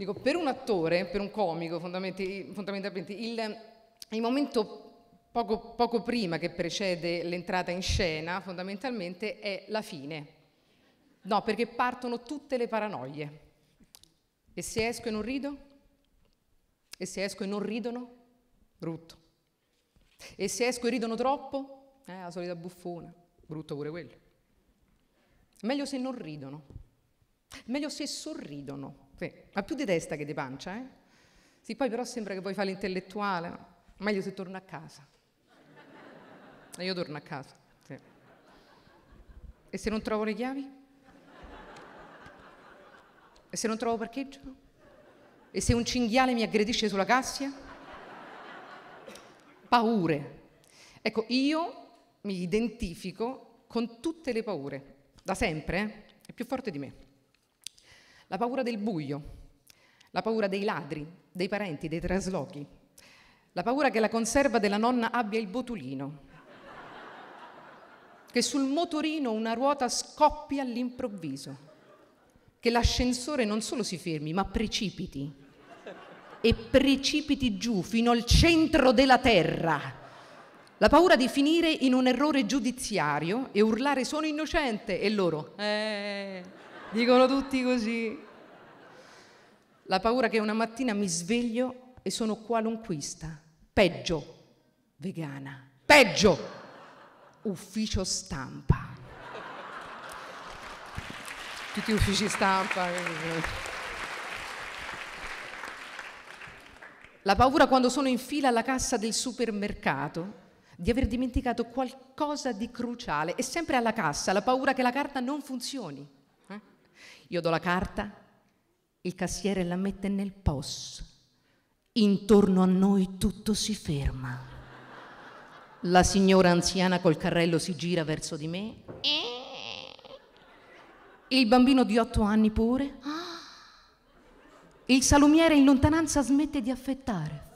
Dico, per un attore, per un comico, fondamentalmente, il, il momento poco, poco, prima che precede l'entrata in scena, fondamentalmente, è la fine. No, perché partono tutte le paranoie. E se esco e non rido? E se esco e non ridono? Brutto. E se esco e ridono troppo? Eh, la solita buffona. Brutto pure quello. Meglio se non ridono. Meglio se sorridono. Ma più di testa che di pancia, eh? Sì, poi però sembra che vuoi fare l'intellettuale, no? meglio se torno a casa. E io torno a casa, sì. E se non trovo le chiavi? E se non trovo parcheggio? E se un cinghiale mi aggredisce sulla cassia? Paure. Ecco, io mi identifico con tutte le paure, da sempre, eh? è più forte di me la paura del buio, la paura dei ladri, dei parenti, dei traslochi, la paura che la conserva della nonna abbia il botulino, che sul motorino una ruota scoppi all'improvviso, che l'ascensore non solo si fermi, ma precipiti e precipiti giù fino al centro della terra. La paura di finire in un errore giudiziario e urlare sono innocente e loro... Eh Dicono tutti così. La paura che una mattina mi sveglio e sono qualunquista, peggio vegana, peggio ufficio stampa. Tutti uffici stampa. La paura quando sono in fila alla cassa del supermercato di aver dimenticato qualcosa di cruciale e sempre alla cassa la paura che la carta non funzioni. Io do la carta, il cassiere la mette nel POS. Intorno a noi tutto si ferma. La signora anziana col carrello si gira verso di me. Il bambino di otto anni pure. Il salumiere in lontananza smette di affettare.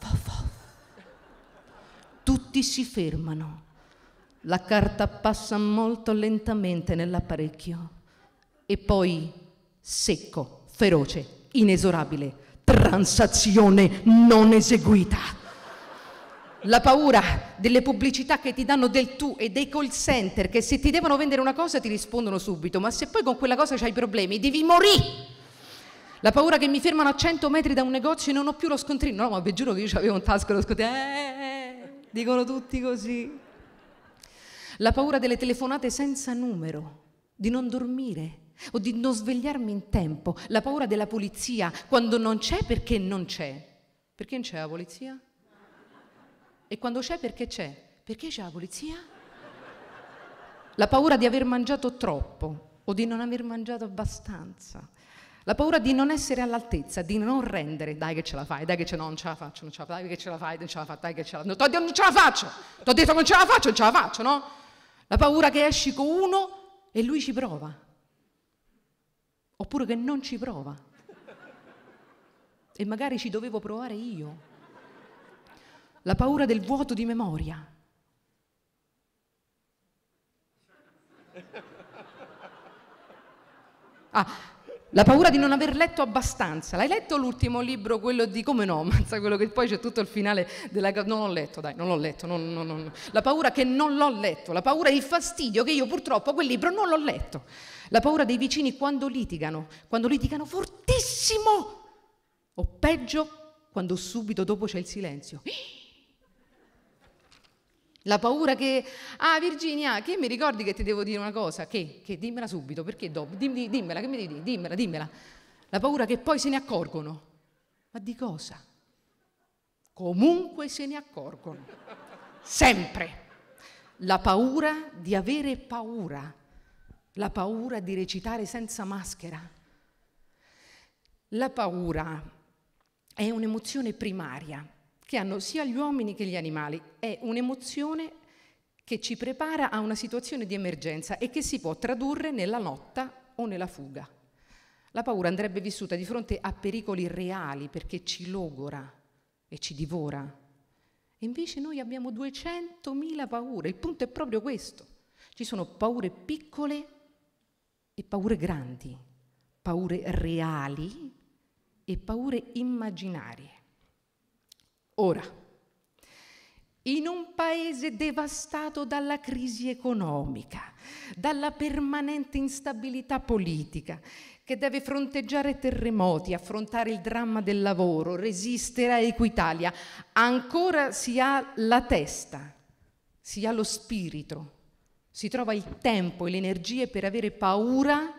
Tutti si fermano. La carta passa molto lentamente nell'apparecchio e poi secco, feroce, inesorabile, transazione non eseguita. La paura delle pubblicità che ti danno del tu e dei call center che se ti devono vendere una cosa ti rispondono subito, ma se poi con quella cosa c'hai problemi devi morire. La paura che mi fermano a 100 metri da un negozio e non ho più lo scontrino. No, ma vi giuro che io avevo un tasco lo scontrino. Eh, eh, eh, dicono tutti così. La paura delle telefonate senza numero, di non dormire, o di non svegliarmi in tempo, la paura della polizia quando non c'è perché non c'è. Perché non c'è la polizia? E quando c'è perché c'è? Perché c'è la polizia? La paura di aver mangiato troppo o di non aver mangiato abbastanza. La paura di non essere all'altezza, di non rendere, dai che ce la fai, dai che ce, no, non ce la faccio, non ce la fai, dai che ce la fai, non ce la fai, dai che ce la faccio, non ce la faccio, ti ho detto non ce la faccio, non ce la faccio, no? La paura che esci con uno e lui ci prova, oppure che non ci prova. E magari ci dovevo provare io. La paura del vuoto di memoria. Ah, la paura di non aver letto abbastanza. L'hai letto l'ultimo libro, quello di come no, mazza, quello che poi c'è tutto il finale della... Non l'ho letto, dai, non l'ho letto. Non, non, non. La paura che non l'ho letto, la paura e il fastidio che io purtroppo quel libro non l'ho letto. La paura dei vicini quando litigano, quando litigano fortissimo. O peggio, quando subito dopo c'è il silenzio. La paura che, ah Virginia, che mi ricordi che ti devo dire una cosa? Che? Che dimmela subito, perché dopo? Dim, dimmela, che mi devi dire? Dimmela, dimmela. La paura che poi se ne accorgono. Ma di cosa? Comunque se ne accorgono. Sempre. La paura di avere paura. La paura di recitare senza maschera. La paura è un'emozione primaria che hanno sia gli uomini che gli animali. È un'emozione che ci prepara a una situazione di emergenza e che si può tradurre nella lotta o nella fuga. La paura andrebbe vissuta di fronte a pericoli reali perché ci logora e ci divora. E invece noi abbiamo 200.000 paure, il punto è proprio questo. Ci sono paure piccole e paure grandi, paure reali e paure immaginarie. Ora, in un paese devastato dalla crisi economica, dalla permanente instabilità politica, che deve fronteggiare terremoti, affrontare il dramma del lavoro, resistere a Equitalia, ancora si ha la testa, si ha lo spirito, si trova il tempo e le energie per avere paura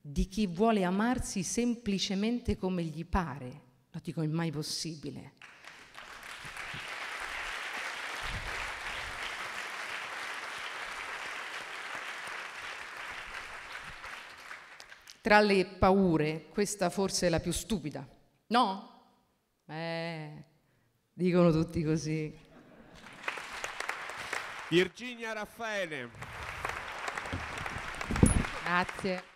di chi vuole amarsi semplicemente come gli pare ma dico è mai possibile. Tra le paure, questa forse è la più stupida. No? Eh, dicono tutti così. Virginia Raffaele. Grazie.